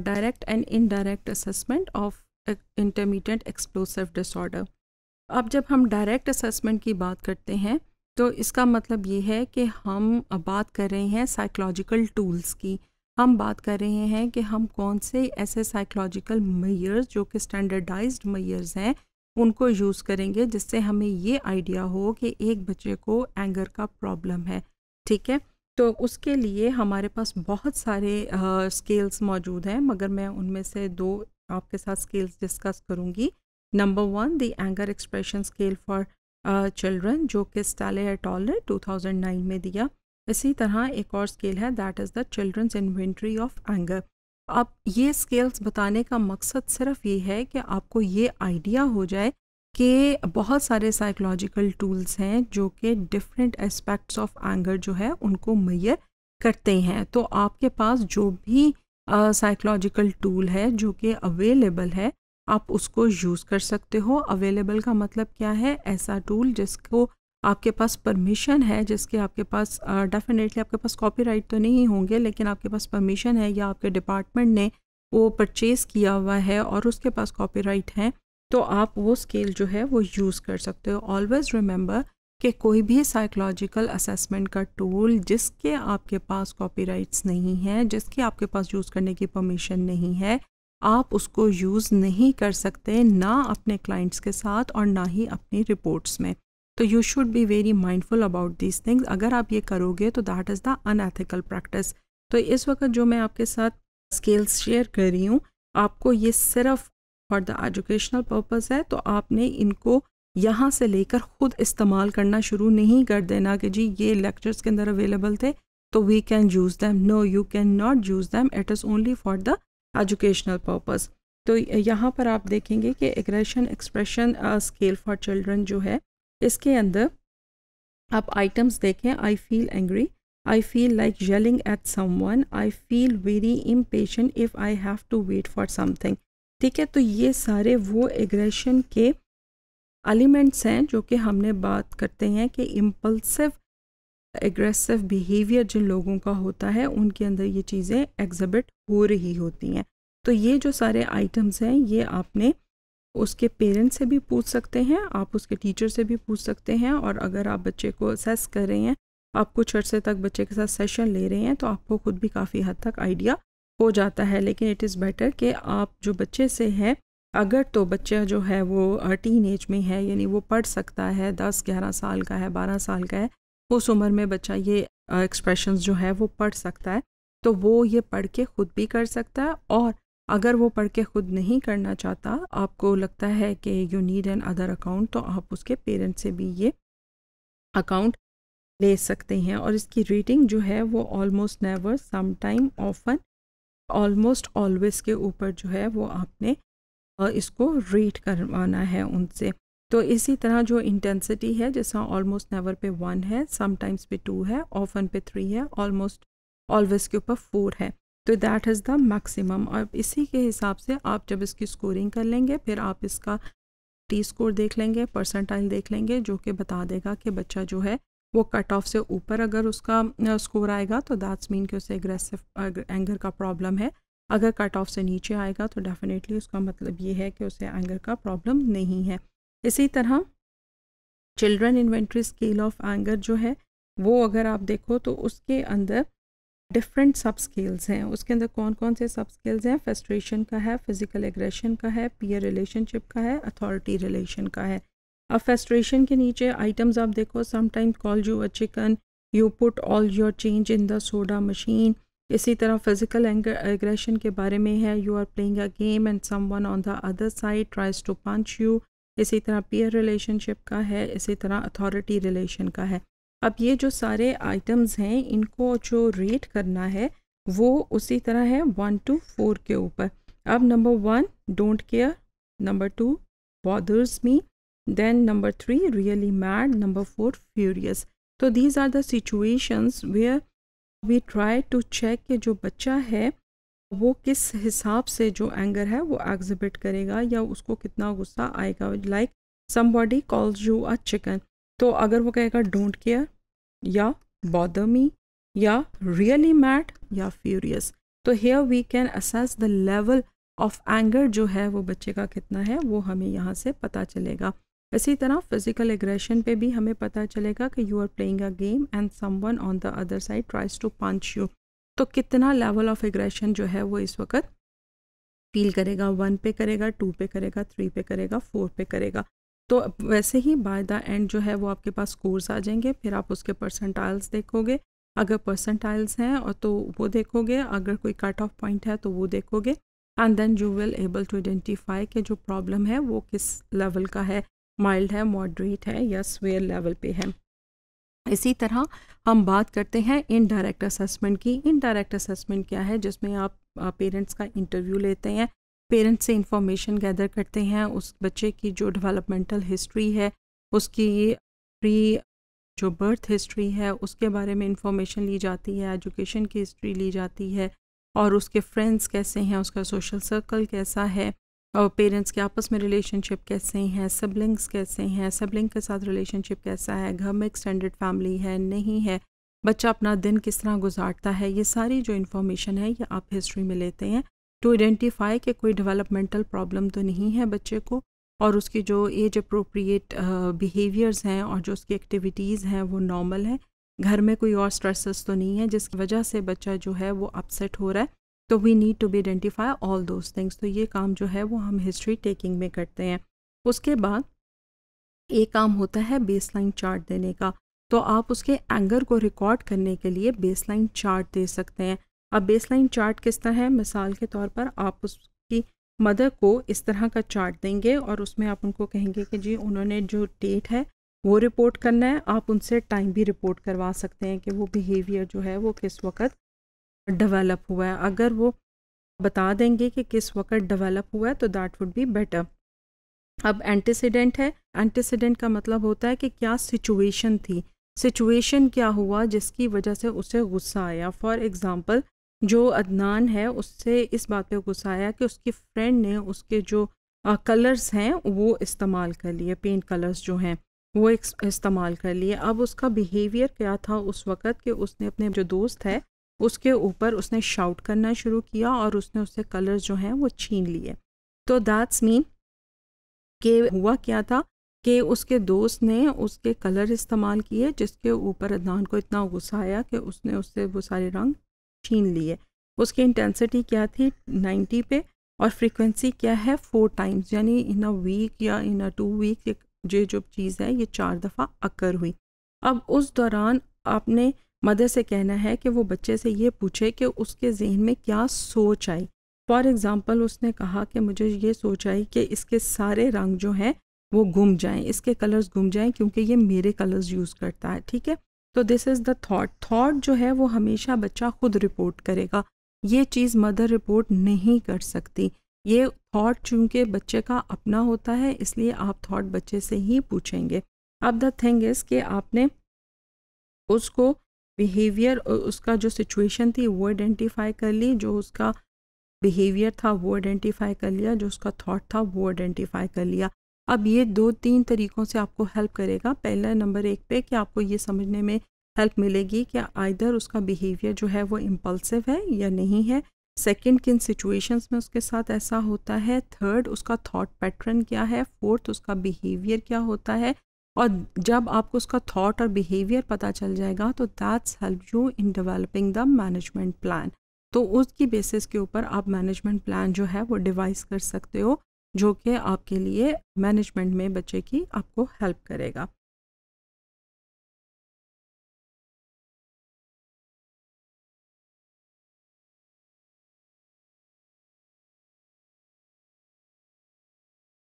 direct and indirect assessment of intermediate explosive disorder अब जब हम डायरेक्ट असेसमेंट की बात करते हैं तो इसका मतलब ये है कि हम बात कर रहे हैं साइकोलॉजिकल टूल्स की हम बात कर रहे हैं कि हम कौन से ऐसे साइकोलॉजिकल मैयर्स जो कि स्टैंडर्डाइज मैयर्स हैं उनको यूज़ करेंगे जिससे हमें ये आइडिया हो कि एक बच्चे को एंगर का प्रॉब्लम है ठीक है तो उसके लिए हमारे पास बहुत सारे स्केल्स uh, मौजूद हैं मगर मैं उनमें से दो आपके साथ स्केल्स डिस्कस करूँगी number one the anger expression scale for children जो कि स्टाले एटॉल ने 2009 में दिया इसी तरह एक और स्केल है that is the children's inventory of anger अब ये स्केल्स बताने का मकसद सिर्फ ये है कि आपको ये आइडिया हो जाए के बहुत सारे साइकोलॉजिकल टूल्स हैं जो कि डिफरेंट एस्पेक्ट्स ऑफ एंगर जो है उनको मैयर करते हैं तो आपके पास जो भी साइकोलॉजिकल uh, टूल है जो कि अवेलेबल है आप उसको यूज़ कर सकते हो अवेलेबल का मतलब क्या है ऐसा टूल जिसको आपके पास परमिशन है जिसके आपके पास डेफिनेटली uh, आपके पास कॉपीराइट तो नहीं होंगे लेकिन आपके पास परमिशन है या आपके डिपार्टमेंट ने वो परचेज़ किया हुआ है और उसके पास कॉपीराइट हैं तो आप वो स्केल जो है वो यूज़ कर सकते हो ऑलवेज़ रिमेंबर कि कोई भी साइकोलॉजिकल असेसमेंट का टूल जिसके आपके पास कॉपीराइट्स नहीं है जिसके आपके पास यूज़ करने की परमिशन नहीं है आप उसको यूज़ नहीं कर सकते ना अपने क्लाइंट्स के साथ और ना ही अपनी रिपोर्ट्स में तो you should be very mindful about these things अगर आप ये करोगे तो that is the unethical practice तो इस वक्त जो मैं आपके साथ स्केल्स शेयर कर रही हूँ आपको ये सिर्फ फॉर द एजुकेशनल पर्पज है तो आपने इनको यहाँ से लेकर ख़ुद इस्तेमाल करना शुरू नहीं कर देना कि जी ये लेक्चर्स के अंदर अवेलेबल थे तो we can use them no you can not use them it is only for the educational purpose तो यहाँ पर आप देखेंगे कि aggression expression scale for children जो है इसके अंदर आप आइटम्स देखें I feel angry I feel like yelling at someone I feel very impatient if I have to wait for something ठीक है तो ये सारे वो एग्रेशन के एलिमेंट्स हैं जो कि हमने बात करते हैं कि इम्पल्सिव एग्रेसिव बिहेवियर जिन लोगों का होता है उनके अंदर ये चीज़ें एग्जिबिट हो रही होती हैं तो ये जो सारे आइटम्स हैं ये आपने उसके पेरेंट्स से भी पूछ सकते हैं आप उसके टीचर से भी पूछ सकते हैं और अगर आप बच्चे को असेस कर रहे हैं आप कुछ अर्से तक बच्चे के साथ सेशन ले रहे हैं तो आपको खुद भी काफ़ी हद तक आइडिया हो जाता है लेकिन इट इज़ बेटर कि आप जो बच्चे से हैं अगर तो बच्चा जो है वो टीन एज में है यानी वो पढ़ सकता है दस ग्यारह साल का है बारह साल का है उस उम्र में बच्चा ये एक्सप्रेशन जो है वो पढ़ सकता है तो वो ये पढ़ के ख़ुद भी कर सकता है और अगर वो पढ़ के ख़ुद नहीं करना चाहता आपको लगता है कि you need another account तो आप उसके पेरेंट से भी ये अकाउंट ले सकते हैं और इसकी रीडिंग जो है वो almost never sometime often almost always के ऊपर जो है वो आपने इसको रेट करवाना है उनसे तो इसी तरह जो इंटेंसिटी है जैसा ऑलमोस्ट नेवर पे वन है समटाइम्स पे टू है ऑफन पे थ्री है ऑलमोस्ट ऑलवेज के ऊपर फोर है तो दैट इज़ द मैक्सिमम और इसी के हिसाब से आप जब इसकी स्कोरिंग कर लेंगे फिर आप इसका टी स्कोर देख लेंगे परसेंटाइल देख लेंगे जो कि बता देगा कि बच्चा जो है वो कट ऑफ से ऊपर अगर उसका स्कोर आएगा तो दैट्स मीन कि उसे एग्रेसिव एंगर का प्रॉब्लम है अगर कट ऑफ से नीचे आएगा तो डेफिनेटली उसका मतलब ये है कि उसे एंगर का प्रॉब्लम नहीं है इसी तरह children inventory scale of anger जो है वो अगर आप देखो तो उसके अंदर डिफरेंट सब स्केल्स हैं उसके अंदर कौन कौन से सब स्केल्स हैं फ्रस्ट्रेशन का है फिज़िकल एग्रेशन का है पीयर रिलेशनशिप का है अथॉरिटी रिलेशन का है अब फेस्ट्रेशन के नीचे आइटम्स आप देखो sometimes call you a chicken you put all your change in the soda machine इसी तरह फिजिकल एग्रेशन के बारे में है you are playing a game and someone on the other side tries to punch you इसी तरह peer relationship का है इसी तरह अथॉरिटी रिलेशन का है अब ये जो सारे आइटम्स हैं इनको जो रेट करना है वो उसी तरह है वन टू फोर के ऊपर अब number one don't care number two bothers me then number three really mad number four furious तो these are the situations where we try to check कि जो बच्चा है वो किस हिसाब से जो एंगर है वो एग्जिबिट करेगा या उसको कितना गुस्सा आएगा like somebody calls you a chicken तो अगर वो कहेगा डोंट केयर या बॉदर मी या रियली मैड या फ्यूरियस तो here we can assess the level of anger जो है वो बच्चे का कितना है वो हमें यहाँ से पता चलेगा इसी तरह फिजिकल एग्रेशन पे भी हमें पता चलेगा कि you are playing a game and someone on the other side tries to punch you तो कितना लेवल ऑफ एग्रेशन जो है वो इस वक्त फील करेगा वन पे करेगा टू पे करेगा थ्री पे करेगा फोर पे करेगा तो वैसे ही बाय द एंड जो है वो आपके पास स्कोर्स आ जाएंगे फिर आप उसके परसेंटाइल्स देखोगे अगर परसेंटाइल्स हैं और तो वो देखोगे अगर कोई कट ऑफ पॉइंट है तो वो देखोगे and then you will able to identify के जो प्रॉब्लम है वो किस लेवल का है माइल्ड है मॉडरेट है या स्वेयर लेवल पे है इसी तरह हम बात करते हैं इनडायरेक्ट असेसमेंट की इनडायरेक्ट असेसमेंट क्या है जिसमें आप पेरेंट्स का इंटरव्यू लेते हैं पेरेंट्स से इंफॉर्मेशन गैदर करते हैं उस बच्चे की जो डेवलपमेंटल हिस्ट्री है उसकी प्री जो बर्थ हिस्ट्री है उसके बारे में इंफॉर्मेशन ली जाती है एजुकेशन की हिस्ट्री ली जाती है और उसके फ्रेंड्स कैसे हैं उसका सोशल सर्कल कैसा है और पेरेंट्स के आपस में रिलेशनशिप कैसे हैं सिबलिंग्स कैसे हैं सिबलिंग के साथ रिलेशनशिप कैसा है घर में एक्सटेंडेड फैमिली है नहीं है बच्चा अपना दिन किस तरह गुजारता है ये सारी जो इन्फॉर्मेशन है ये आप हिस्ट्री में लेते हैं टू आइडेंटिफाई कि कोई डेवलपमेंटल प्रॉब्लम तो नहीं है बच्चे को और उसकी जो एज अप्रोप्रिएट बिहेवियर्स हैं और जो उसकी एक्टिविटीज़ हैं वो नॉर्मल हैं घर में कोई और स्ट्रेसेस तो नहीं है जिसकी वजह से बच्चा जो है वो अपसेट हो रहा है तो we need to be identify all those things तो ये काम जो है वो हम हिस्ट्री टेकिंग में करते हैं उसके बाद एक काम होता है बेसलाइन चार्ट देने का तो आप उसके एंगर को रिकॉर्ड करने के लिए बेसलाइन चार्ट दे सकते हैं अब बेसलाइन चार्ट किस तरह है मिसाल के तौर पर आप उसकी मदर को इस तरह का चार्ट देंगे और उसमें आप उनको कहेंगे कि जी उन्होंने जो डेट है वो रिपोर्ट करना है आप उनसे टाइम भी रिपोर्ट करवा सकते हैं कि वो बिहेवियर जो है वो किस वक्त डेवलप हुआ है अगर वो बता देंगे कि किस वक्त डेवलप हुआ है तो दैट वुड बी बेटर अब एंटीसीडेंट है एंटीसीडेंट का मतलब होता है कि क्या सिचुएशन थी सिचुएशन क्या हुआ जिसकी वजह से उसे गुस्सा आया फॉर एग्ज़ाम्पल जो अदनान है उससे इस बात पे गुस्सा आया कि उसकी फ्रेंड ने उसके जो कलर्स हैं वो इस्तेमाल कर लिए पेंट कलर्स जो हैं वो इस्तेमाल कर लिए अब उसका बिहेवियर क्या था उस वक़्त कि उसने अपने जो दोस्त है उसके ऊपर उसने शाउट करना शुरू किया और उसने उससे कलर जो हैं वो छीन लिए तो दैट्स मीन के हुआ क्या था कि उसके दोस्त ने उसके कलर इस्तेमाल किए जिसके ऊपर अदनान को इतना गुस्सा आया कि उसने उससे वो सारे रंग छीन लिए उसकी इंटेंसिटी क्या थी 90 पे और फ्रीक्वेंसी क्या है फोर टाइम्स यानी इन अ वीक या इन अ टू वीक ये जो चीज़ है ये चार दफ़ा अक्कर हुई अब उस दौरान आपने मदर से कहना है कि वो बच्चे से ये पूछे कि उसके जहन में क्या सोच आई फॉर एग्ज़ाम्पल उसने कहा कि मुझे ये सोच आई कि इसके सारे रंग जो हैं वो घूम जाएं इसके कलर्स गुम जाएं क्योंकि ये मेरे कलर्स यूज़ करता है ठीक है तो this is the thought thought जो है वो हमेशा बच्चा खुद रिपोर्ट करेगा ये चीज़ मदर रिपोर्ट नहीं कर सकती ये थॉट चूँकि बच्चे का अपना होता है इसलिए आप थॉट बच्चे से ही पूछेंगे अब द थिंग इज़ कि आपने उसको बिहेवियर उसका जो सिचुएशन थी वो आइडेंटिफाई कर ली जो उसका बिहेवियर था वो आइडेंटिफाई कर लिया जो उसका थॉट था वो आइडेंटिफाई कर लिया अब ये दो तीन तरीक़ों से आपको हेल्प करेगा पहला नंबर एक पे कि आपको ये समझने में हेल्प मिलेगी कि आइधर उसका बिहेवियर जो है वो इम्पल्सिव है या नहीं है सेकंड किन सिचुएशंस में उसके साथ ऐसा होता है थर्ड उसका थॉट पैटर्न क्या है फोर्थ उसका बिहेवियर क्या होता है और जब आपको उसका थॉट और बिहेवियर पता चल जाएगा तो that's help you in developing the management plan तो उसकी बेसिस के ऊपर आप मैनेजमेंट प्लान जो है वो डिवाइस कर सकते हो जो कि आपके लिए मैनेजमेंट में बच्चे की आपको हेल्प करेगा